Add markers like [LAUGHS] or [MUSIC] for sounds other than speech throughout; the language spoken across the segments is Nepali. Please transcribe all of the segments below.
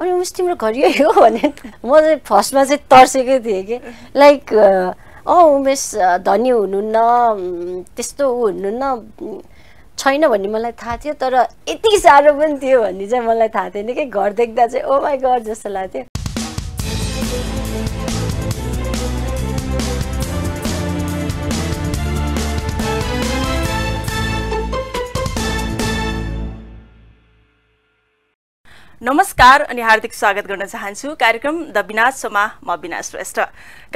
अनि उस तिम्रो यही हो भने म चाहिँ फर्स्टमा चाहिँ तर्सेकै थिएँ कि लाइक अँ उमेश धनी हुनुहुन्न त्यस्तो ऊ हुनुहुन्न छैन भन्ने मलाई थाहा थियो तर यति साह्रो पनि थियो भन्ने चाहिँ मलाई थाहा थिएन कि घर देख्दा चाहिँ ओ माई घर जस्तो लाग्थ्यो नमस्कार अनि हार्दिक स्वागत गर्न चाहन्छु कार्यक्रम द विनाश सोमा म विनाश श्रेष्ठ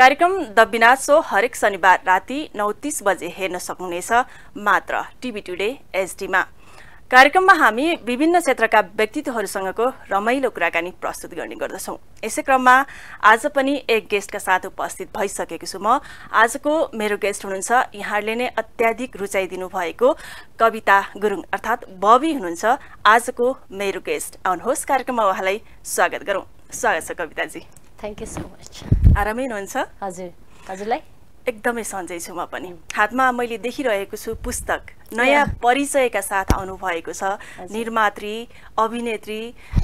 कार्यक्रम द विनाश सो हरेक शनिबार राति नौ तिस बजे हेर्न सक्नुहुनेछ मात्र टिभी टुडे एचडीमा कार्यक्रममा हामी विभिन्न क्षेत्रका व्यक्तित्वहरूसँगको रमाइलो कुराकानी प्रस्तुत गर्ने गर्दछौँ यसै क्रममा आज पनि एक गेस्टका साथ उपस्थित भइसकेको छु म आजको मेरो गेस्ट हुनुहुन्छ यहाँहरूले नै अत्याधिक रुचाइदिनु भएको कविता गुरुङ अर्थात् बबी हुनुहुन्छ आजको मेरो गेस्ट आउनुहोस् कार्यक्रममा उहाँलाई स्वागत गरौँ स्वागत छ Kavitaji thank you so much आरामै हुनुहुन्छ हजुर हजुरलाई एकदमै सन्चै छु म पनि हातमा मैले देखिरहेको छु पुस्तक नयाँ परिचयका साथ आउनुभएको छ निर्मात्री अभिनेत्री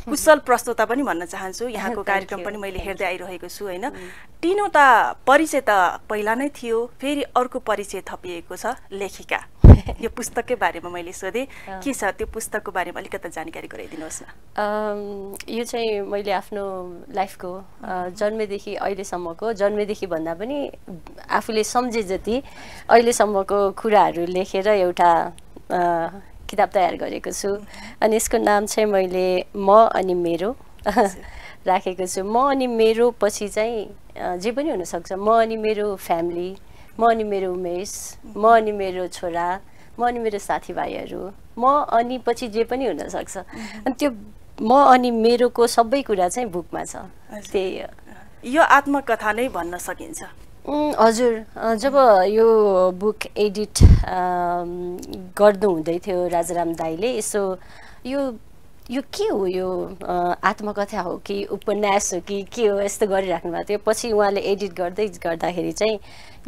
कुशल प्रस्तोता पनि भन्न चाहन्छु यहाँको कार्यक्रम पनि मैले हेर्दै आइरहेको छु होइन mm. तिनवटा परिचय त पहिला नै थियो फेरि अर्को परिचय थपिएको छ लेखिका [LAUGHS] यो पुस्तकै बारेमा मैले सोधेँ के छ त्यो पुस्तकको बारेमा अलिकति जानकारी गराइदिनुहोस् न um, यो चाहिँ मैले आफ्नो लाइफको mm-hmm. जन्मेदेखि अहिलेसम्मको जन्मेदेखि भन्दा पनि आफूले सम्झे जति अहिलेसम्मको कुराहरू लेखेर एउटा किताब तयार गरेको छु अनि यसको नाम चाहिँ मैले म अनि मेरो [LAUGHS] राखेको छु म अनि मेरो पछि चाहिँ जे पनि हुनसक्छ म अनि मेरो फ्यामिली म अनि मेरो उमेश म अनि मेरो छोरा म अनि मेरो साथीभाइहरू म अनि पछि जे पनि हुनसक्छ अनि त्यो म अनि मेरोको सबै कुरा चाहिँ बुकमा छ त्यही यो आत्मकथा नै भन्न सकिन्छ हजुर जब यो बुक एडिट गर्नु हुँदै थियो राजाराम दाईले यसो यो यो के हो यो आत्मकथा हो कि उपन्यास हो कि के हो यस्तो गरिराख्नु भएको थियो पछि उहाँले एडिट गर्दै गर्दाखेरि चाहिँ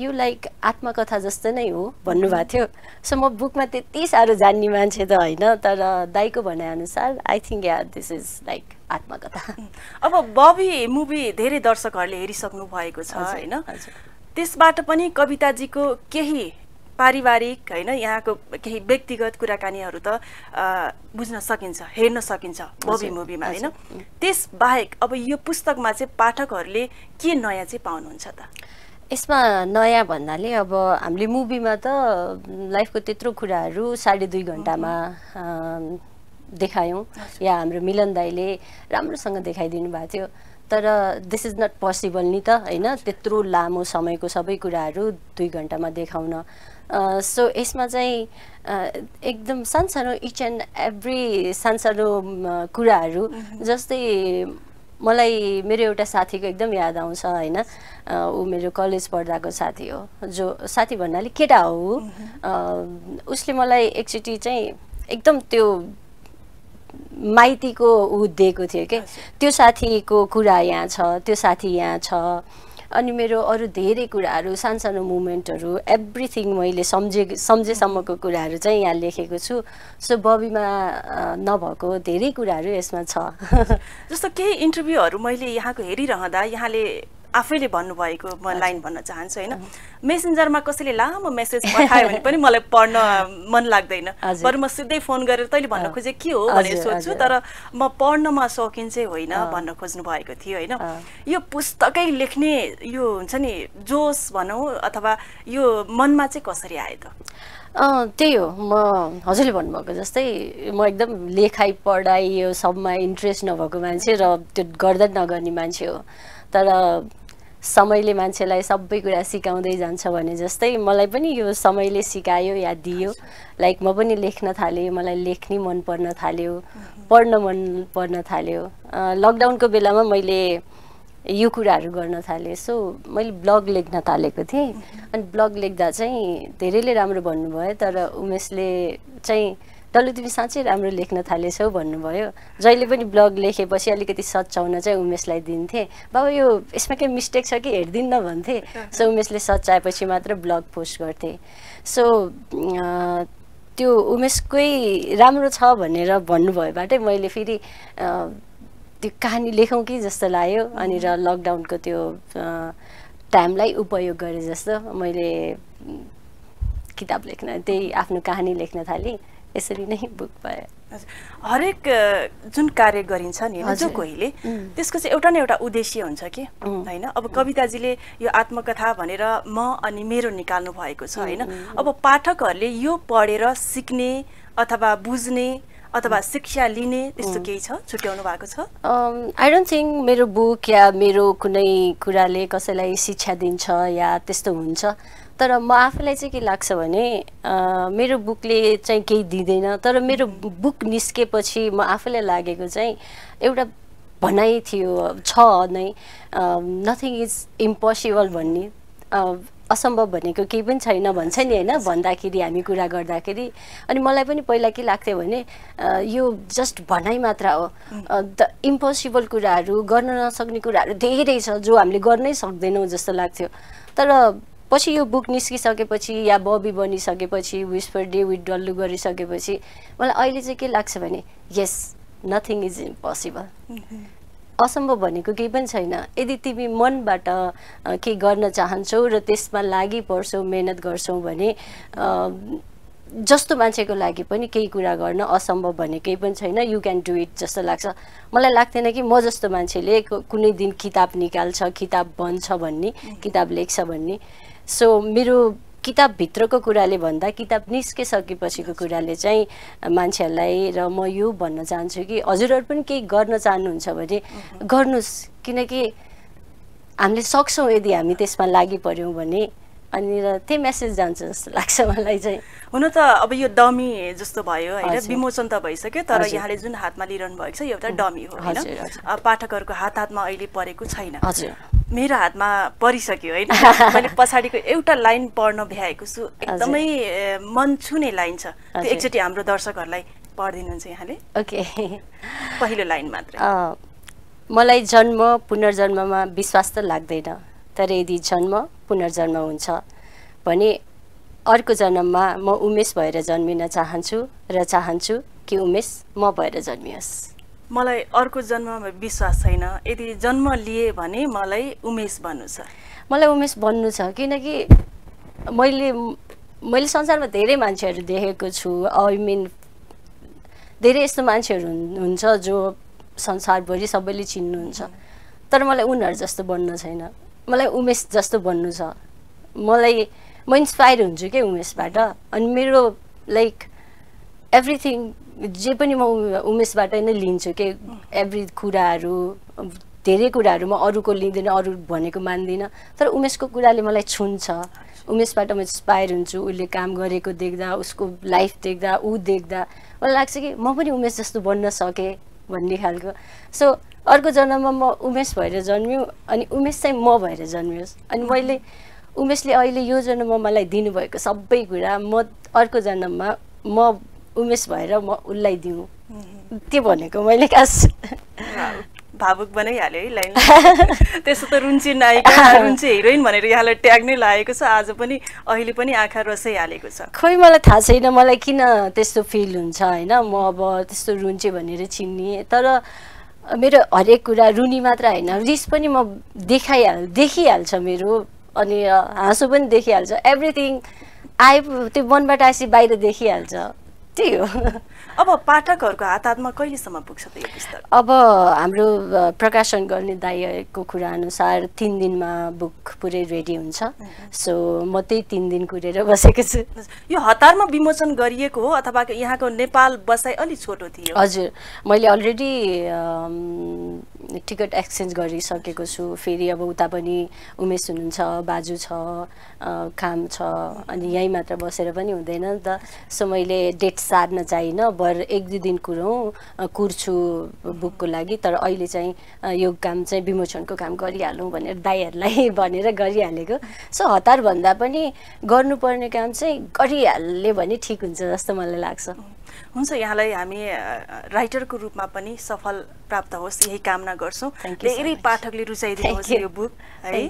यो लाइक आत्मकथा जस्तो नै हो भन्नुभएको थियो सो म बुकमा त्यति साह्रो जान्ने मान्छे त होइन तर दाईको भनाइअनुसार I think yeah this is like आत्मकथा अब बबी मुभी धेरै दर्शकहरूले हेरिसक्नु भएको छ होइन त्यसबाट पनि कविताजीको केही पारिवारिक होइन यहाँको केही व्यक्तिगत कुराकानीहरू त बुझ्न सकिन्छ हेर्न सकिन्छ बबी मुभीमा होइन बाहेक अब यो पुस्तकमा चाहिँ पाठकहरूले के नयाँ चाहिँ पाउनुहुन्छ त यसमा नयाँ भन्नाले अब हामीले मुभीमा त लाइफको त्यत्रो कुराहरू साढे दुई घन्टामा देखायौँ या हाम्रो मिलन दाईले राम्रोसँग देखाइदिनु भएको थियो तर दिस इज नट पोसिबल नि त होइन त्यत्रो लामो समयको सबै कुराहरू दुई घन्टामा देखाउन सो यसमा चाहिँ एकदम सानसानो इच एन्ड एभ्री सानसानो कुराहरू जस्तै मलाई मेरो एउटा साथीको एकदम याद आउँछ होइन ऊ मेरो कलेज पढ्दाको साथी हो जो साथी भन्नाले केटा हो उसले मलाई एकचोटि चाहिँ एकदम त्यो माइतीको ऊ दिएको थियो कि त्यो साथीको कुरा यहाँ छ त्यो साथी यहाँ छ अनि मेरो अरू धेरै कुराहरू सानो सानो मुमेन्टहरू एभ्रिथिङ मैले सम्झे सम्झेसम्मको कुराहरू चाहिँ यहाँ लेखेको छु सो बबीमा नभएको धेरै कुराहरू यसमा छ [LAUGHS] जस्तो केही इन्टरभ्यूहरू मैले यहाँको हेरिरहँदा यहाँले आफैले भन्नुभएको म लाइन भन्न चाहन्छु होइन मेसेन्जरमा कसैले लामो मेसेज पठायो भने पनि मलाई पढ्न मन लाग्दैन बरु म सिधै फोन गरेर तैँले भन्न खोजे के हो भनेर सोध्छु तर म पढ्नमा सौकिन चाहिँ होइन भन्न खोज्नु भएको थियो होइन यो पुस्तकै लेख्ने यो हुन्छ नि जोस भनौँ अथवा यो मनमा चाहिँ कसरी आयो त त्यही हो म हजुरले भन्नुभएको जस्तै म एकदम लेखाइ पढाइ यो सबमा इन्ट्रेस्ट नभएको मान्छे र त्यो गर्दा नगर्ने मान्छे हो तर समयले मान्छेलाई सबै कुरा सिकाउँदै जान्छ भने जस्तै मलाई पनि यो समयले सिकायो या दियो लाइक म पनि लेख्न थालेँ मलाई लेख्ने मन पर्न थाल्यो पढ्न मन पर्न थाल्यो लकडाउनको बेलामा मैले यो कुराहरू गर्न थालेँ सो मैले ब्लग लेख्न थालेको थिएँ mm-hmm. अनि ब्लग लेख्दा चाहिँ धेरैले राम्रो भन्नुभयो तर उमेशले चाहिँ डल्लु तिमी साँच्चै राम्रो लेख्न थालेछौ भन्नुभयो जहिले पनि ब्लग लेखेपछि अलिकति सच्याउन चाहिँ उमेशलाई दिन्थेँ बाबा यो यसमा केही मिस्टेक छ कि हेरिदिन्न भन्थे सो उमेशले सच्याएपछि मात्र ब्लग पोस्ट गर्थे सो त्यो उमेशकै राम्रो छ भनेर भन्नुभयोबाटै मैले फेरि त्यो कहानी लेखौँ कि जस्तो लाग्यो अनि र लकडाउनको त्यो टाइमलाई उपयोग गरेँ जस्तो मैले किताब लेख्न त्यही आफ्नो कहानी लेख्न थालेँ यसरी नै बुक भयो हरेक जुन कार्य गरिन्छ नि जो कोहीले त्यसको चाहिँ एउटा न एउटा उद्देश्य हुन्छ कि होइन अब कविताजीले यो आत्मकथा भनेर म अनि मेरो निकाल्नु भएको छ होइन अब पाठकहरूले यो पढेर सिक्ने अथवा बुझ्ने अथवा शिक्षा लिने त्यस्तो केही छ छुट्याउनु भएको छ आई डोन्ट थिङ्क मेरो बुक या मेरो कुनै कुराले कसैलाई शिक्षा दिन्छ या त्यस्तो हुन्छ तर म आफूलाई चाहिँ के लाग्छ भने मेरो बुकले चाहिँ केही दिँदैन तर मेरो बुक निस्केपछि म आफूलाई लागेको चाहिँ एउटा भनाइ थियो छ नै नथिङ इज इम्पोसिबल भन्ने असम्भव भनेको केही पनि छैन भन्छ नि होइन भन्दाखेरि हामी कुरा गर्दाखेरि अनि मलाई पनि पहिला के लाग्थ्यो भने यो जस्ट भनाइ मात्र हो द इम्पोसिबल कुराहरू गर्न नसक्ने कुराहरू धेरै छ जो हामीले गर्नै सक्दैनौँ जस्तो लाग्थ्यो तर पछि यो बुक निस्किसकेपछि या बबी बनिसकेपछि विस्पर डे विथ डल्लु गरिसकेपछि मलाई अहिले चाहिँ के लाग्छ भने यस नथिङ इज इम्पोसिबल असम्भव भनेको केही पनि छैन यदि तिमी मनबाट के गर्न चाहन्छौ र त्यसमा लागि पर्छौ मेहनत गर्छौ भने जस्तो मान्छेको लागि पनि केही कुरा गर्न असम्भव भने केही पनि छैन यु क्यान डु इट जस्तो लाग्छ मलाई लाग्दैन कि म जस्तो मान्छेले कुनै दिन किताब निकाल्छ किताब बन्छ भन्ने किताब लेख्छ भन्ने सो मेरो किताबभित्रको कुराले भन्दा किताब निस्किसकेपछिको कुराले चाहिँ मान्छेहरूलाई र म यो भन्न चाहन्छु कि हजुरहरू पनि केही गर्न चाहनुहुन्छ भने गर्नुहोस् किनकि हामीले सक्छौँ यदि हामी त्यसमा लागि पऱ्यौँ भने अनि र त्यही मेसेज जान्छ जस्तो लाग्छ मलाई चाहिँ हुन त अब यो डमी जस्तो भयो होइन विमोचन त भइसक्यो तर यहाँले जुन हातमा लिइरहनु भएको छ यो एउटा डमी हो होइन पाठकहरूको हात हातमा अहिले परेको छैन मेरो हातमा परिसक्यो होइन [LAUGHS] मैले पछाडिको एउटा लाइन पढ्न भ्याएको छु एकदमै मन छुने लाइन छ त्यो एकचोटि हाम्रो दर्शकहरूलाई पढिदिनुहुन्छ यहाँले ओके पहिलो लाइन मात्र मलाई जन्म पुनर्जन्ममा विश्वास त लाग्दैन तर यदि जन्म पुनर्जन्म हुन्छ भने अर्को जन्ममा म उमेश भएर जन्मिन चाहन्छु र चाहन्छु कि उमेश म भएर जन्मियोस् मलाई अर्को जन्ममा विश्वास छैन यदि जन्म लिएँ भने मलाई उमेश भन्नु छ मलाई उमेश भन्नु छ किनकि मैले मैले संसारमा धेरै मान्छेहरू देखेको छु आई मिन धेरै यस्तो मान्छेहरू हुन्छ जो संसारभरि सबैले चिन्नुहुन्छ तर मलाई उनीहरू जस्तो बन्न छैन मलाई उमेश जस्तो बन्नु छ मलाई म इन्सपायर हुन्छु क्या उमेशबाट अनि मेरो लाइक एभ्रिथिङ जे पनि म उमेशबाट नै लिन्छु के एभ्री कुराहरू धेरै कुराहरू म अरूको लिँदिनँ अरू भनेको मान्दिनँ तर उमेशको कुराले मलाई छुन्छ उमेशबाट म इन्सपायर हुन्छु उसले काम गरेको देख्दा उसको लाइफ देख्दा ऊ देख्दा मलाई लाग्छ कि म पनि उमेश जस्तो बन्न सकेँ भन्ने खालको सो अर्को जन्ममा म उमेश भएर जन्मियो अनि उमेश चाहिँ म भएर जन्मियोस् अनि मैले उमेशले अहिले यो जन्ममा मलाई दिनुभएको सबै कुरा म अर्को जन्ममा म उमेश भएर म उसलाई दिउँ त्यो भनेको मैले खास भावुक बनाइहाल्यो है लाइन [LAUGHS] त्यसो त रुन्ची नायिका [LAUGHS] रुन्ची हिरोइन भनेर यहाँलाई ट्याग नै लागेको छ आज पनि अहिले पनि आँखा रसाइहालेको छ खोइ मलाई थाहा छैन मलाई किन त्यस्तो फिल हुन्छ होइन म अब त्यस्तो रुन्चे भनेर चिन्ने तर मेरो हरेक कुरा रुनी मात्र होइन रिस पनि म देखाइहाल देखिहाल्छ मेरो अनि हाँसो पनि देखिहाल्छ एभ्रिथिङ आए त्यो मनबाट आएपछि बाहिर देखिहाल्छ त्यही हो अब पाठकहरूको हात हातमा कहिलेसम्म पुग्छ त यो पुस्तक अब हाम्रो प्रकाशन गर्ने दायको कुरा अनुसार तिन दिनमा बुक पुरै रेडी हुन्छ सो म त्यही तिन दिन कुरेर बसेको छु यो हतारमा विमोचन गरिएको हो अथवा यहाँको नेपाल बसाइ अलिक छोटो थियो हजुर मैले अलरेडी टिकट एक्सचेन्ज गरिसकेको छु फेरि अब उता पनि उमेश हुनुहुन्छ बाजु छ काम छ अनि यहीँ मात्र बसेर पनि हुँदैन नि त सो मैले डेट सार्न चाहिँ बर एक दुई दिन कुरौँ कुर्छु बुकको लागि तर अहिले चाहिँ यो काम चाहिँ विमोचनको काम गरिहालौँ भनेर दाईहरूलाई [LAUGHS] भनेर गरिहालेको सो हतार भन्दा पनि गर्नुपर्ने काम चाहिँ गरिहाल्यो भने ठिक हुन्छ जस्तो मलाई लाग्छ हुन्छ यहाँलाई हामी राइटरको रूपमा पनि सफल प्राप्त होस् यही कामना गर्छौँ धेरै so पाठकले रुचाइदिनुहोस् यो बुक है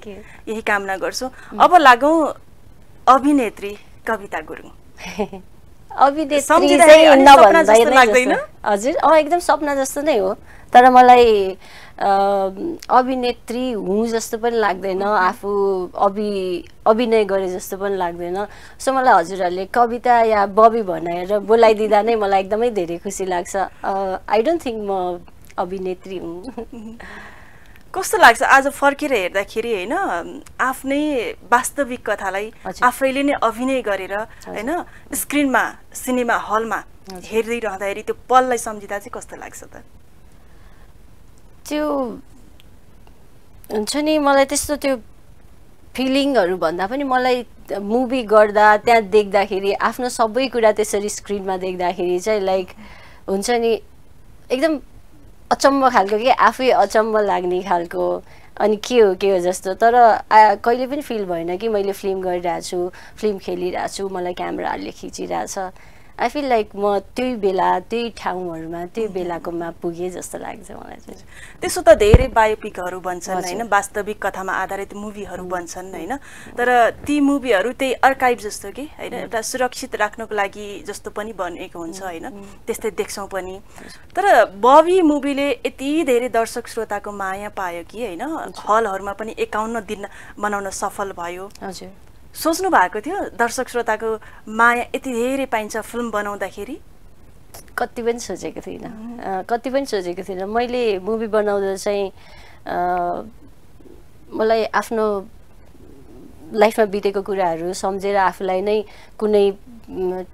यही कामना गर्छौँ mm. अब लागौँ अभिनेत्री कविता गुरुङ [LAUGHS] अभिनेत्री चाहिँ नभन्दा हजुर एकदम सपना जस्तो नै हो तर मलाई अभिनेत्री हुँ जस्तो पनि लाग्दैन आफू अभि अभिनय गरे जस्तो पनि लाग्दैन सो मलाई हजुरहरूले कविता या बबी भनेर बोलाइदिँदा नै मलाई एकदमै धेरै खुसी लाग्छ आई डोन्ट थिङ्क म अभिनेत्री हुँ कस्तो लाग्छ आज फर्केर हेर्दाखेरि होइन आफ्नै वास्तविक कथालाई आफैले नै अभिनय गरेर होइन स्क्रिनमा सिनेमा हलमा हेर्दै रहँदाखेरि त्यो पललाई सम्झिँदा चाहिँ कस्तो लाग्छ त त्यो हुन्छ नि मलाई त्यस्तो त्यो फिलिङहरू भन्दा पनि मलाई मुभी गर्दा त्यहाँ देख्दाखेरि आफ्नो सबै कुरा त्यसरी स्क्रिनमा देख्दाखेरि चाहिँ लाइक हुन्छ नि एकदम अचम्म खालको कि आफै अचम्म लाग्ने खालको अनि के हो के हो जस्तो तर कहिले पनि फिल भएन कि मैले फिल्म गरिरहेको छु फिल्म खेलिरहेको छु मलाई क्यामेराहरूले खिचिरहेछ आई फिल लाइक म त्यही बेला त्यही ठाउँहरूमा त्यही mm-hmm. बेलाकोमा पुगेँ जस्तो लाग्छ मलाई चाहिँ त्यसो त धेरै बायोपिकहरू बन्छन् होइन वास्तविक कथामा आधारित मुभीहरू mm-hmm. बन्छन् होइन mm-hmm. तर ती मुभीहरू त्यही अर्काइभ जस्तो कि होइन एउटा सुरक्षित राख्नको लागि जस्तो पनि बनेको हुन्छ होइन त्यस्तै देख्छौँ पनि तर बबी मुभीले यति धेरै दर्शक श्रोताको माया पायो कि होइन हलहरूमा पनि एकाउन्न दिन बनाउन सफल भयो हजुर सोच्नु भएको थियो दर्शक श्रोताको माया यति धेरै पाइन्छ फिल्म बनाउँदाखेरि कति पनि सोचेको थिइनँ कति पनि सोचेको थिइनँ मैले मुभी बनाउँदा चाहिँ मलाई आफ्नो लाइफमा बितेको कुराहरू सम्झेर आफूलाई नै कुनै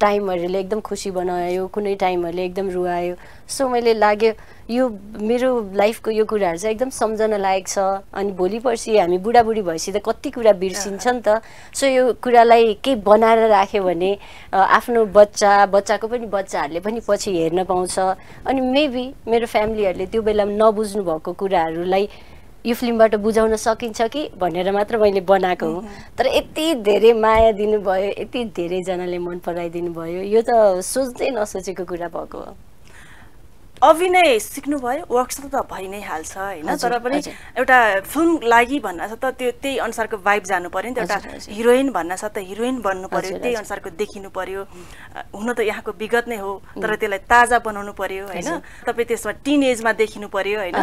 टाइमहरूले एकदम खुसी बनायो कुनै टाइमहरूले एकदम रुवायो सो मैले लाग्यो यो मेरो लाइफको यो कुराहरू चाहिँ एकदम सम्झना लायक छ अनि भोलि पर्सि हामी बुढाबुढी भएपछि त कति कुरा बिर्सिन्छ नि त सो यो कुरालाई केही बनाएर राख्यो भने आफ्नो बच्चा बच्चाको पनि बच्चाहरूले पनि पछि हेर्न पाउँछ अनि मेबी मेरो फ्यामिलीहरूले त्यो बेलामा नबुझ्नु भएको कुराहरूलाई यो फिल्मबाट बुझाउन सकिन्छ कि भनेर मात्र मैले बनाएको हो तर यति धेरै माया दिनुभयो यति धेरैजनाले मन पराइदिनु भयो यो त सोच्दै नसोचेको कुरा भएको हो अभिनय सिक्नु भयो वर्कसप त भइ नै हाल्छ होइन तर पनि एउटा फिल्म लागि भन्नास त त्यो त्यही अनुसारको भाइब जानु पऱ्यो नि त एउटा हिरोइन भन्नास त हिरोइन बन्नु पर्यो त्यही अनुसारको देखिनु पर्यो हुन त यहाँको विगत नै हो तर त्यसलाई ताजा बनाउनु पर्यो होइन तपाईँ त्यसमा टिन एजमा देखिनु पर्यो होइन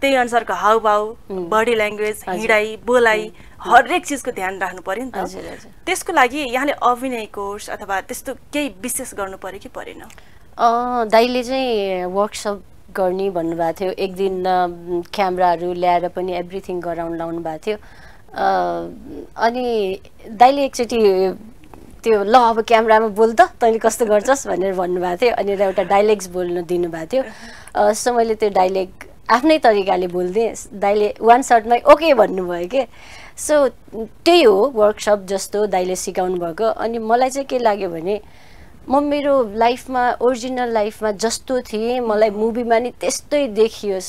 त्यही अनुसारको हाउभाउ बडी ल्याङ्ग्वेज हिँडाइ बोलाइ हरेक चिजको ध्यान राख्नु पऱ्यो नि त त्यसको लागि यहाँले अभिनय कोर्स अथवा त्यस्तो केही विशेष गर्नु पऱ्यो कि परेन दाइले चाहिँ वर्कसप गर्ने भन्नुभएको थियो एक दिन क्यामराहरू ल्याएर पनि एभ्रिथिङ गराउन लाउनु भएको थियो अनि दाइले एकचोटि त्यो ल अब क्यामरामा बोल त तैँले कस्तो गर्छस् भनेर भन्नुभएको थियो अनि एउटा डाइलेक्स बोल्नु दिनुभएको थियो सो मैले त्यो डाइलेक्ट आफ्नै तरिकाले बोल्दिएँ दाइले वान सर्टमै ओके भन्नुभयो के सो त्यही हो वर्कसप जस्तो दाइले सिकाउनु भएको अनि मलाई चाहिँ के लाग्यो भने म मेरो लाइफमा ओरिजिनल लाइफमा जस्तो थिएँ मलाई मुभीमा नि त्यस्तै देखियोस्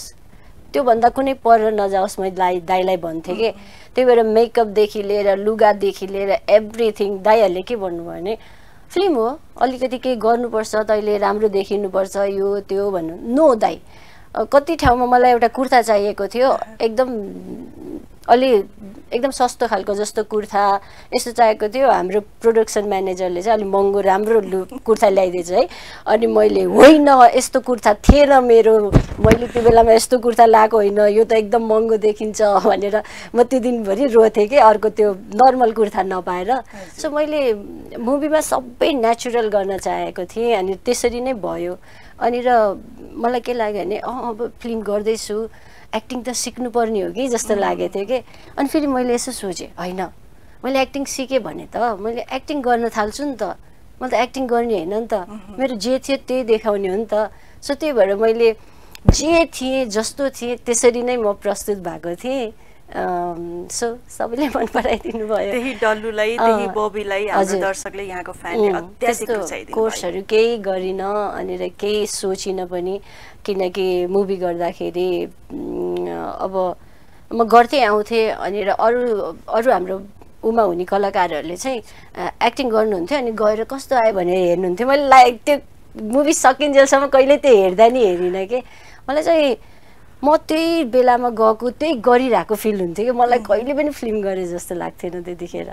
त्योभन्दा कुनै पर नजाओस् मैले दाई दाईलाई भन्थेँ कि त्यही भएर मेकअपदेखि लिएर लुगादेखि लिएर एभ्रिथिङ दाईहरूले के भन्नुभयो भने फिल्म हो अलिकति केही गर्नुपर्छ तैँले राम्रो देखिनुपर्छ यो त्यो भन्नु नो दाई कति ठाउँमा मलाई एउटा कुर्ता चाहिएको थियो एकदम अलि एकदम सस्तो खालको जस्तो कुर्ता यस्तो चाहिएको थियो हाम्रो प्रोडक्सन म्यानेजरले चाहिँ अलिक महँगो राम्रो लु कुर्ता ल्याइदिएछ है अनि मैले होइन यस्तो कुर्ता थिएन मेरो मैले त्यो बेलामा यस्तो कुर्ता लगाएको होइन यो त एकदम महँगो देखिन्छ भनेर म त्यो दिनभरि रोथेँ कि अर्को त्यो नर्मल कुर्ता नपाएर सो मैले मुभीमा सबै नेचुरल गर्न चाहेको थिएँ अनि त्यसरी नै भयो अनि र मलाई के लाग्यो भने अँ अब फिल्म गर्दैछु एक्टिङ त सिक्नुपर्ने हो कि जस्तो लागेको थियो कि अनि फेरि मैले यसो सोचेँ होइन मैले एक्टिङ सिकेँ भने त मैले एक्टिङ गर्न थाल्छु नि त मैले त एक्टिङ गर्ने होइन नि त मेरो जे थियो त्यही देखाउने हो नि त सो त्यही भएर मैले जे थिएँ जस्तो थिएँ त्यसरी नै म प्रस्तुत भएको थिएँ सो सबैले [LAUGHS] मन पराइदिनु भयो त्यही डल्लुलाई त्यही बबीलाई हाम्रो दर्शकले यहाँको फ्यानले कोर्सहरू केही गरिनँ अनि केही सोचिनँ पनि किनकि मुभी गर्दाखेरि अब म गर्थेँ आउँथेँ अनि अरू अरू हाम्रो उमा हुने कलाकारहरूले चाहिँ एक्टिङ गर्नुहुन्थ्यो अनि गएर कस्तो आयो भनेर हेर्नुहुन्थ्यो मैले लाइक त्यो मुभी सकिन्जेलसम्म कहिले त्यो हेर्दा नि हेरिनँ कि मलाई चाहिँ म त्यही बेलामा गएको त्यही गरिरहेको फिल हुन्थ्यो कि मलाई कहिले पनि फिल्म गरे जस्तो लाग्थेन त्यतिखेर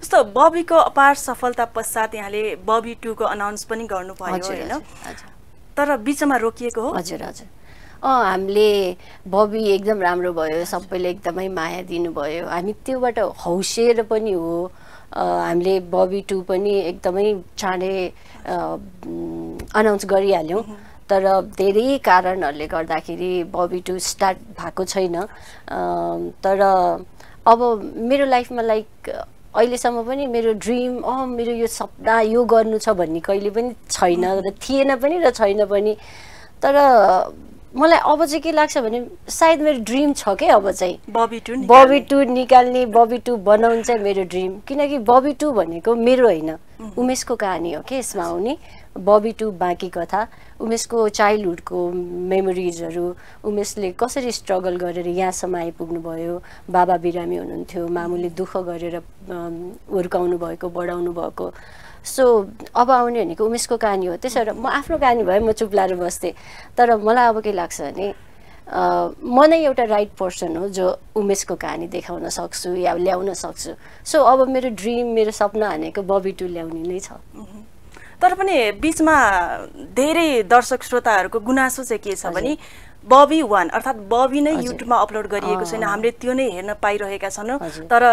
जस्तो बबीको अपार सफलता पश्चात यहाँले बबी टूको अनाउन्स पनि गर्नुभयो होइन तर बिचमा रोकिएको हो हजुर हजुर अँ हामीले बबी एकदम राम्रो भयो सबैले एकदमै माया दिनुभयो हामी त्योबाट हौसिएर पनि हो हामीले बबी टू पनि एकदमै चाँडै अनाउन्स गरिहाल्यौँ तर धेरै कारणहरूले गर्दाखेरि बबी टु स्टार्ट भएको छैन तर अब मेरो लाइफमा लाइक अहिलेसम्म पनि मेरो ड्रिम अ मेरो यो सपना यो गर्नु छ भन्ने कहिले पनि छैन र थिएन पनि र छैन पनि तर मलाई अब चाहिँ के लाग्छ भने सायद मेरो ड्रिम छ क्या अब चाहिँ बबी टु बबी टु निकाल्ने बबी टु बनाउनु चाहिँ मेरो ड्रिम किनकि बबी टु भनेको मेरो होइन उमेशको कहानी हो कि यसमा आउने बबी टु बाँकी कथा उमेशको चाइल्डहुडको मेमोरिजहरू उमेशले कसरी स्ट्रगल गरेर यहाँसम्म आइपुग्नुभयो बाबा बिरामी हुनुहुन्थ्यो मामुले दुःख गरेर हुर्काउनु भएको बढाउनु भएको सो अब आउने भनेको उमेशको कहानी हो त्यसो म आफ्नो कहानी भए म चुप चुप्लाएर बस्थेँ तर मलाई अब के लाग्छ भने म नै एउटा राइट पर्सन हो जो उमेशको कहानी देखाउन सक्छु या ल्याउन सक्छु सो अब मेरो ड्रिम मेरो सपना भनेको बबी टु ल्याउने नै छ तर पनि बिचमा धेरै दर्शक श्रोताहरूको गुनासो चाहिँ के छ भने बबी वान अर्थात् बबी नै युट्युबमा अपलोड गरिएको छैन हामीले त्यो नै हेर्न पाइरहेका छैनौँ तर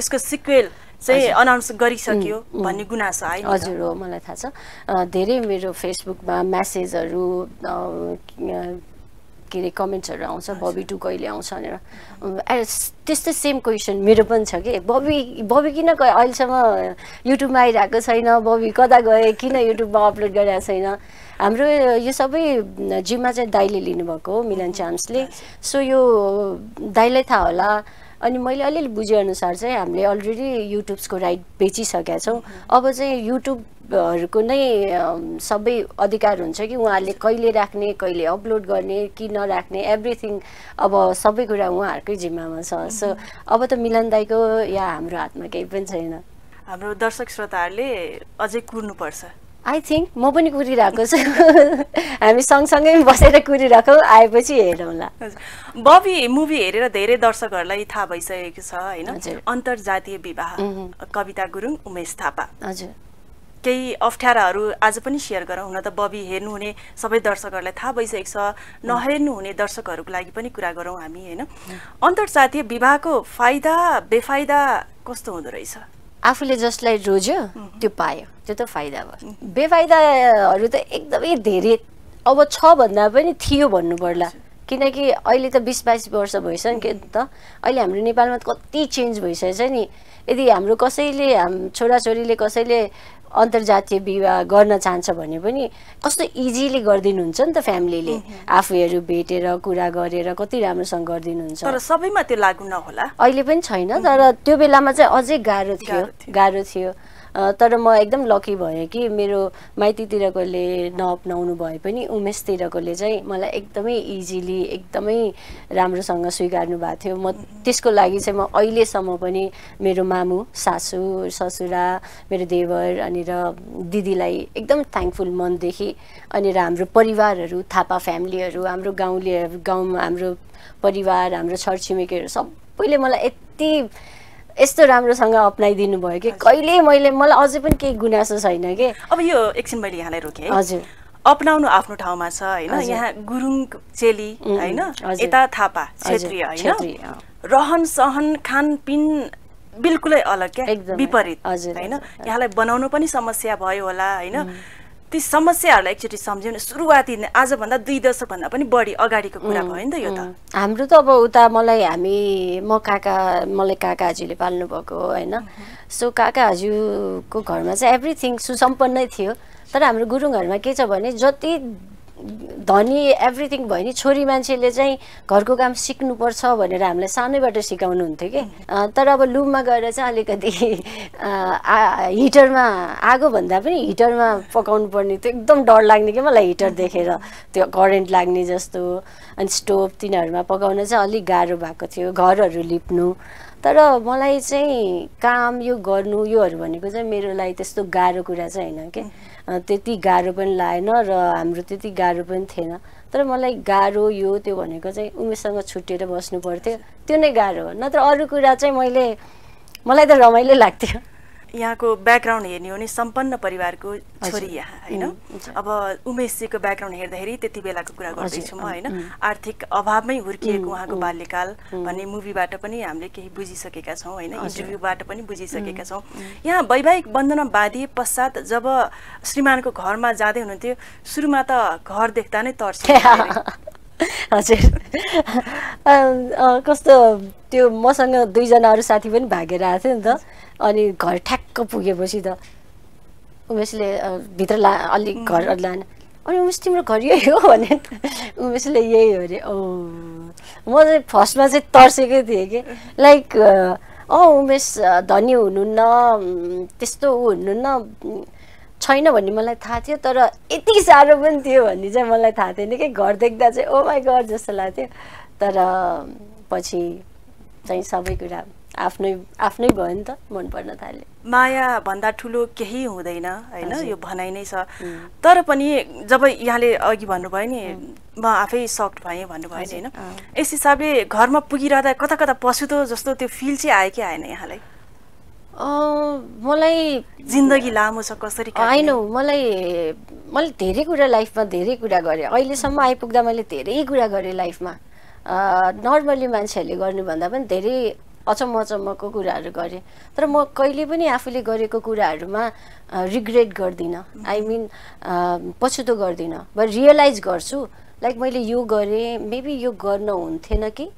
यसको सिक्वेल चाहिँ अनाउन्स गरिसक्यो भन्ने गुनासो आयो हजुर हो मलाई थाहा छ धेरै मेरो फेसबुकमा म्यासेजहरू के अरे कमेन्ट्सहरू आउँछ बबी टू कहिले आउँछ भनेर त्यस्तै सेम क्वेसन मेरो पनि छ कि बबी बबी किन अहिलेसम्म युट्युबमा आइरहेको छैन बबी कता गए किन युट्युबमा अपलोड गरिरहेको छैन हाम्रो यो सबै जिम्मा चाहिँ दाइले लिनुभएको हो मिलन चाम्सले सो यो दाइलाई थाहा होला अनि मैले अलिअलि बुझेअनुसार चाहिँ हामीले अलरेडी युट्युब्सको राइट बेचिसकेका छौँ अब चाहिँ युट्युब हरूको नै सबै अधिकार हुन्छ कि उहाँहरूले कहिले राख्ने कहिले अपलोड गर्ने कि नराख्ने एभ्रिथिङ अब सबै कुरा उहाँहरूकै जिम्मामा छ सो अब त मिलन दाईको या हाम्रो हातमा केही पनि छैन हाम्रो दर्शक श्रोताहरूले अझै कुर्नुपर्छ आई थिङ्क म पनि कुरिरहेको छु [LAUGHS] हामी सँगसँगै बसेर कुरिरहेको आएपछि हेरौँला बबी मुभी हेरेर धेरै दर्शकहरूलाई थाहा भइसकेको छ होइन अन्तर्जातीय विवाह कविता गुरुङ उमेश थापा हजुर केही अप्ठ्याराहरू आज पनि सेयर गरौँ हुन त बबी हेर्नुहुने सबै दर्शकहरूलाई थाहा भइसकेको छ नहेर्नुहुने दर्शकहरूको लागि पनि कुरा गरौँ हामी होइन अन्तर्जातीय विवाहको फाइदा बेफाइदा कस्तो हुँदो रहेछ आफूले जसलाई रोज्यो त्यो पायो त्यो त फाइदा भयो बेफाइदाहरू त एकदमै धेरै अब छ भन्दा पनि थियो भन्नु पर्ला किनकि अहिले त बिस बाइस वर्ष भइसक्यो नि त अहिले हाम्रो नेपालमा कति चेन्ज भइसकेको छ नि यदि हाम्रो कसैले हाम छोराछोरीले कसैले अन्तर्जातीय विवाह गर्न चाहन्छ भने पनि कस्तो इजिली गरिदिनुहुन्छ नि त फ्यामिलीले आफूहरू भेटेर कुरा गरेर कति राम्रोसँग गरिदिनुहुन्छ तर सबैमा त्यो लागु नहोला अहिले पनि छैन तर त्यो बेलामा चाहिँ अझै गाह्रो थियो गाह्रो थियो तर म एकदम लकी भएँ कि मेरो माइतीतिरकोले नअप्नाउनु भए पनि उमेशतिरकोले चाहिँ मलाई एकदमै इजिली एकदमै राम्रोसँग स्विकार्नु भएको थियो म त्यसको लागि चाहिँ म अहिलेसम्म पनि मेरो मामु सासु ससुरा मेरो देवर अनि र दिदीलाई एकदम थ्याङ्कफुल मनदेखि अनि र हाम्रो परिवारहरू थापा फ्यामिलीहरू हाम्रो गाउँले गाउँ हाम्रो परिवार हाम्रो छरछिमेकीहरू सबैले मलाई यति यस्तो राम्रोसँग अप्नाइदिनु भयो कि कहिले मैले मलाई अझै पनि केही गुनासो छैन कि अब यो एकछिन मैले यहाँलाई रोकेँ हजुर अपनाउनु आफ्नो ठाउँमा छ होइन यहाँ गुरुङ चेली होइन यता थापा क्षेत्रीय होइन रहन सहन खानपिन बिल्कुलै अलग क्या विपरीत होइन यहाँलाई बनाउनु पनि समस्या भयो होला होइन ती समस्याहरूलाई एकचोटि सम्झ्यौँ सुरुवाती आजभन्दा दुई दशकभन्दा पनि बढी अगाडिको कुरा भयो नि त यो त हाम्रो त अब उता मलाई हामी म काका मलाई काका हजुरले पाल्नुभएको होइन सो काका हजुरको घरमा चाहिँ एभ्रिथिङ सुसम्पन्नै थियो तर हाम्रो गुरुङ घरमा के छ भने जति धनी एभ्रिथिङ भयो नि छोरी मान्छेले चाहिँ घरको काम सिक्नुपर्छ भनेर हामीलाई सानैबाट सिकाउनुहुन्थ्यो कि तर अब लुममा गएर चाहिँ अलिकति हिटरमा आगो भन्दा पनि हिटरमा पकाउनु पर्ने त्यो एकदम डर लाग्ने कि मलाई हिटर देखेर त्यो करेन्ट लाग्ने जस्तो अनि स्टोभ तिनीहरूमा पकाउन चाहिँ अलिक गाह्रो भएको थियो घरहरू लिप्नु तर मलाई चाहिँ काम यो गर्नु योहरू भनेको चाहिँ मेरो लागि त्यस्तो गाह्रो कुरा चाहिँ होइन कि त्यति गाह्रो पनि लागेन र हाम्रो त्यति गाह्रो पनि थिएन तर मलाई गाह्रो यो त्यो भनेको चाहिँ उमेशसँग छुट्टिएर बस्नु पर्थ्यो त्यो नै गाह्रो हो नत्र अरू कुरा चाहिँ मैले मलाई त रमाइलो लाग्थ्यो यहाँको ब्याकग्राउन्ड हेर्ने हो भने सम्पन्न परिवारको छोरी यहाँ होइन अब उमेशजीको ब्याकग्राउन्ड हेर्दाखेरि त्यति बेलाको कुरा गर्दैछु म होइन आर्थिक अभावमै हुर्किएको उहाँको बाल्यकाल भन्ने मुभीबाट पनि हामीले केही बुझिसकेका छौँ होइन इन्टरभ्यूबाट पनि बुझिसकेका छौँ यहाँ वैवाहिक बन्धन बाँधिए पश्चात जब श्रीमानको घरमा जाँदै हुनुहुन्थ्यो सुरुमा त घर देख्दा नै तर्छ [LAUGHS] हजुर कस्तो त्यो मसँग दुईजना अरू साथी पनि भागेर आएको थियो नि त अनि घर ठ्याक्क टक्क पुगेपछि त उमेशले भित्र ला अलिक घर लान अनि उमेश तिम्रो घर यही हो भने उमेशले यही हो अरे ओ म चाहिँ फर्स्टमा चाहिँ तर्सेकै थिएँ कि लाइक अ उमेश धनी हुनुहुन्न त्यस्तो ऊ हुनुहुन्न छैन भन्ने मलाई थाहा थियो तर यति साह्रो पनि थियो भन्ने चाहिँ मलाई थाहा थिएन कि घर देख्दा चाहिँ ओ माई घर जस्तो लाग्थ्यो तर पछि चाहिँ सबै कुरा आफ्नै आफ्नै भयो नि त मन पर्न थाल्यो माया भन्दा ठुलो केही हुँदैन होइन यो भनाइ नै छ तर पनि जब यहाँले अघि भन्नुभयो नि म आफै सक्ट भएँ भन्नुभयो नि होइन यस हिसाबले घरमा पुगिरहँदा कता कता पछुतो जस्तो त्यो फिल चाहिँ आयो कि आएन यहाँलाई मलाई जिन्दगी लामो छ कसरी होइन मलाई मैले धेरै कुरा लाइफमा धेरै कुरा गरेँ अहिलेसम्म आइपुग्दा मैले धेरै कुरा गरेँ लाइफमा नर्मली मान्छेहरूले गर्नुभन्दा पनि धेरै अचम्म अचम्मको कुराहरू गरेँ तर म कहिले पनि आफूले गरेको कुराहरूमा रिग्रेट गर्दिनँ आई मिन पछुतो गर्दिनँ बट रियलाइज गर्छु लाइक मैले यो गरेँ मेबी यो गर्न हुन्थेन कि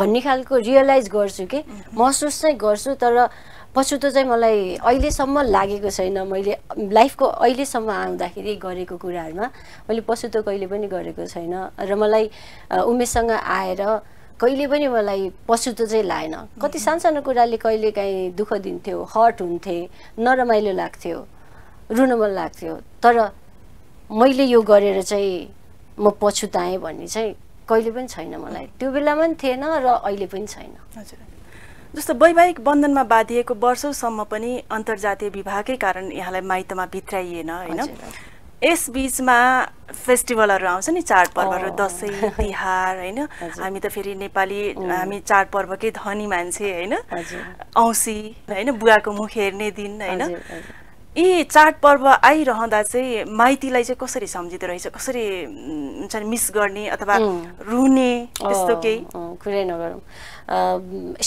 भन्ने खालको रियलाइज गर्छु कि महसुस चाहिँ गर्छु तर पछुतो चाहिँ मलाई अहिलेसम्म लागेको छैन मैले लाइफको अहिलेसम्म आउँदाखेरि गरेको कुराहरूमा मैले पछुतो कहिले पनि गरेको छैन र मलाई उमेशसँग आएर कहिले पनि मलाई पछुतो चाहिँ लागेन कति सानसानो कुराले कहिले काहीँ दुःख दिन्थ्यो हर्ट हुन्थे नरमाइलो लाग्थ्यो रुन मन लाग्थ्यो तर मैले यो गरेर चाहिँ म पछुताएँ भन्ने चाहिँ कहिले पनि छैन मलाई त्यो बेलामा पनि थिएन र अहिले पनि छैन जस्तो वैवाहिक बन्धनमा बाँधिएको वर्षौँसम्म पनि अन्तर्जातीय विवाहकै कारण यहाँलाई माइतमा भित्राइएन होइन यसबिचमा फेस्टिभलहरू आउँछ नि चाडपर्वहरू दसैँ तिहार होइन हामी त फेरि नेपाली हामी चाडपर्वकै धनी मान्छे होइन औँसी होइन बुवाको मुख हेर्ने दिन होइन यी चाडपर्व आइरहँदा चाहिँ माइतीलाई चाहिँ कसरी सम्झिँदो रहेछ कसरी हुन्छ मिस गर्ने अथवा रुने त्यस्तो केही कुरै नगरौँ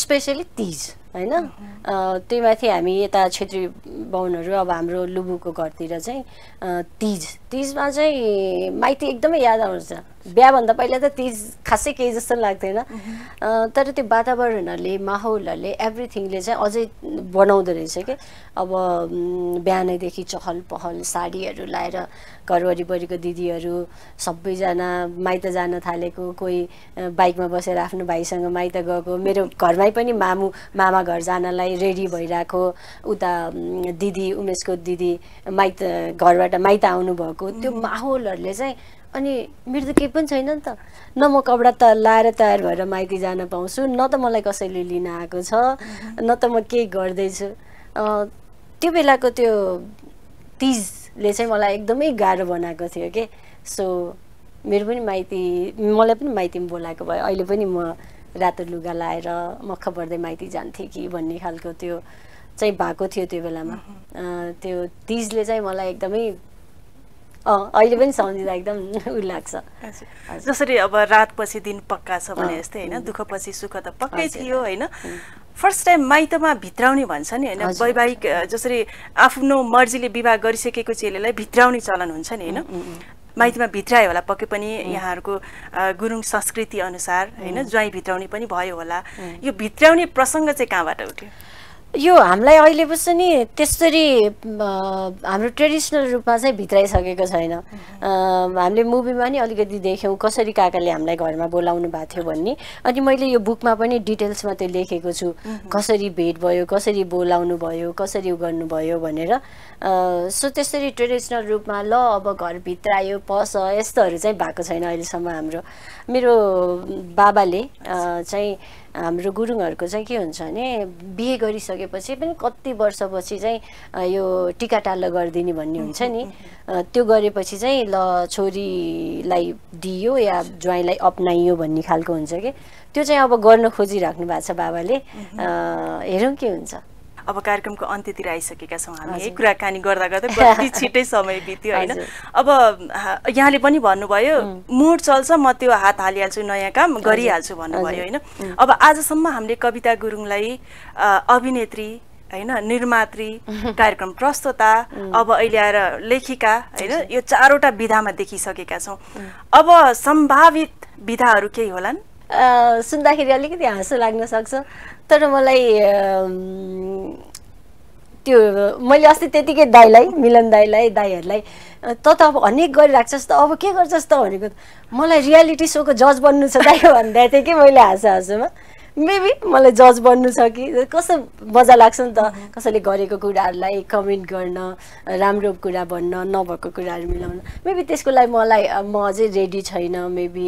स्पेसली तिज होइन त्यही माथि हामी यता छेत्री बाहुनहरू अब हाम्रो लुबुको घरतिर चाहिँ तिज तिजमा चाहिँ माइती एकदमै याद आउँछ बिहाभन्दा पहिला त तिज खासै केही जस्तो लाग्दैन तर त्यो वातावरणहरूले माहौलहरूले एभ्रिथिङले चाहिँ अझै बनाउँदो रहेछ कि अब बिहानैदेखि चहल पहल साडीहरू लाएर घर वरिपरिको दिदीहरू सबैजना माइत जान थालेको कोही बाइकमा बसेर आफ्नो भाइसँग माइत गएको मेरो घरमै पनि मामु मामा घर जानलाई रेडी भइरहेको उता दिदी उमेशको दिदी माइत घरबाट माइत आउनुभएको त्यो माहौलहरूले चाहिँ अनि मेरो त केही पनि छैन नि त न म कपडा त लाएर तयार भएर माइती जान पाउँछु न त मलाई कसैले लिन आएको छ न त म केही गर्दैछु त्यो बेलाको त्यो तिजले चाहिँ मलाई एकदमै गाह्रो बनाएको थियो कि सो मेरो पनि माइती मलाई पनि माइती बोलाएको भयो अहिले पनि म रातो लुगा लाएर मख पर्दै माइती जान्थेँ कि भन्ने खालको त्यो चाहिँ भएको थियो त्यो बेलामा त्यो तिजले चाहिँ मलाई एकदमै अहिले पनि सम्झिँदा एकदम उ [LAUGHS] लाग्छ जसरी अब रात पछि दिन पक्का छ भने जस्तै होइन पछि सुख त पक्कै थियो होइन फर्स्ट टाइम माइतमा भित्राउने भन्छ नि होइन वैवाहिक जसरी आफ्नो मर्जीले विवाह गरिसकेको चेलीलाई भित्राउने चलन हुन्छ नि होइन माइतीमा भित्रायो होला पक्कै पनि यहाँहरूको गुरुङ संस्कृति अनुसार होइन ज्वाइँ भित्राउने पनि भयो होला यो भित्राउने प्रसङ्ग चाहिँ कहाँबाट उठ्यो यो हामीलाई अहिले पछि नि त्यसरी हाम्रो ट्रेडिसनल रूपमा चाहिँ भित्राइसकेको छैन हामीले मुभीमा नि अलिकति देख्यौँ कसरी काकाले हामीलाई घरमा बोलाउनु भएको थियो भन्ने अनि मैले यो बुकमा पनि डिटेल्समा त्यो लेखेको छु कसरी भेट भयो कसरी बोलाउनु भयो कसरी उ गर्नुभयो भनेर सो त्यसरी ट्रेडिसनल रूपमा ल अब घर आयो पस यस्तोहरू चाहिँ भएको छैन अहिलेसम्म हाम्रो मेरो बाबाले चाहिँ हाम्रो गुरुङहरूको चाहिँ के हुन्छ भने बिहे गरिसकेपछि पनि कति वर्षपछि चाहिँ यो टिका टालो गरिदिने भन्ने हुन्छ नि त्यो गरेपछि चाहिँ ल छोरीलाई दियो या ज्वाइँलाई अप्नाइयो भन्ने खालको हुन्छ कि त्यो चाहिँ अब गर्न खोजिराख्नु भएको छ बाबाले हेरौँ के हुन्छ अब कार्यक्रमको अन्त्यतिर आइसकेका छौँ हामी है कुराकानी गर्दा गर्दै कति [LAUGHS] छिटै समय बित्यो होइन अब यहाँले पनि भन्नुभयो मुड चल्छ म त्यो हात हालिहाल्छु नयाँ काम गरिहाल्छु भन्नुभयो होइन अब आजसम्म हामीले कविता गुरुङलाई अभिनेत्री होइन निर्मात्री कार्यक्रम प्रस्तोता अब अहिले आएर लेखिका होइन यो चारवटा विधामा देखिसकेका छौँ अब सम्भावित विधाहरू केही होलान् सुन्दाखेरि अलिकति हाँसो लाग्न सक्छ तर मलाई त्यो मैले अस्ति त्यतिकै दाईलाई मिलन दाईलाई दाईहरूलाई त त अब गरिरहेको गरिराख्छस् त अब के गर्छस् त भनेको मलाई रियालिटी सोको जज बन्नु छ दाई भन्दा थिएँ कि मैले हाँसो हाँसोमा मेबी मलाई जज बन्नु छ कि कस्तो मजा लाग्छ नि त कसैले गरेको कुराहरूलाई कमेन्ट गर्न राम्रो कुरा भन्न नभएको कुराहरू मिलाउन मेबी त्यसको लागि मलाई म अझै रेडी छैन मेबी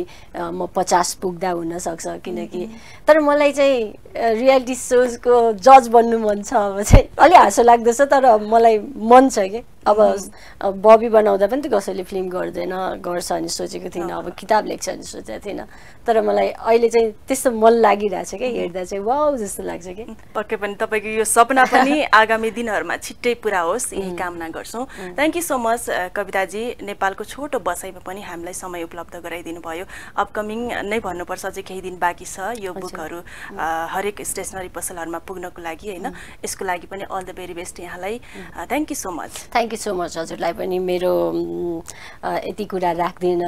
म पचास पुग्दा हुनसक्छ किनकि तर मलाई चाहिँ रियालिटी सोजको जज बन्नु मन छ अब चाहिँ अलि हाँसो लाग्दछ तर मलाई मन छ कि अब बबी बनाउँदा पनि त कसैले फिल्म गर्दैन गर्छ अनि सोचेको थिइनँ अब किताब लेख्छ अनि सोचेको थिइनँ तर मलाई अहिले चाहिँ त्यस्तो मन लागिरहेछ क्या हेर्दा चाहिँ वाउ जस्तो लाग्छ कि पक्कै पनि तपाईँको यो सपना पनि [LAUGHS] आगामी दिनहरूमा छिट्टै पुरा होस् यही कामना गर्छौँ thank you so much Kavitaji नेपालको छोटो बसाइमा पनि हामीलाई समय उपलब्ध गराइदिनु भयो अपकमिङ नै भन्नुपर्छ अझै केही दिन बाँकी छ यो बुकहरू हरेक स्टेसनरी पसलहरूमा पुग्नको लागि होइन यसको लागि पनि अल द भेरी बेस्ट यहाँलाई thank you so much thank thank you so much हजुरलाई पनि मेरो यति कुरा राखिदिन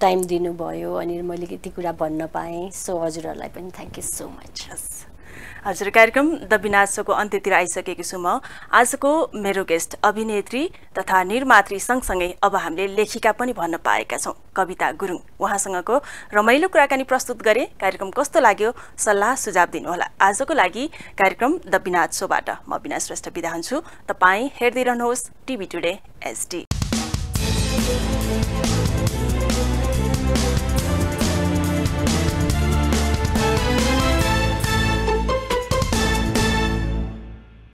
टाइम दिनुभयो अनि मैले यति कुरा भन्न पाएँ सो हजुरहरूलाई पनि थ्याङ्क यू सो मच हस् हजुर कार्यक्रम द विनाशको अन्त्यतिर आइसकेको छु म आजको मेरो गेस्ट अभिनेत्री तथा निर्मात्री सँगसँगै अब हामीले लेखिका पनि भन्न पाएका छौँ कविता गुरुङ उहाँसँगको रमाइलो कुराकानी प्रस्तुत गरे कार्यक्रम कस्तो लाग्यो सल्लाह सुझाव दिनुहोला आजको लागि कार्यक्रम द विनाश सोबाट म विनाश श्रेष्ठ बिदा हुन्छु तपाईँ हेर्दै रहनुहोस् टिभी टुडे एसडी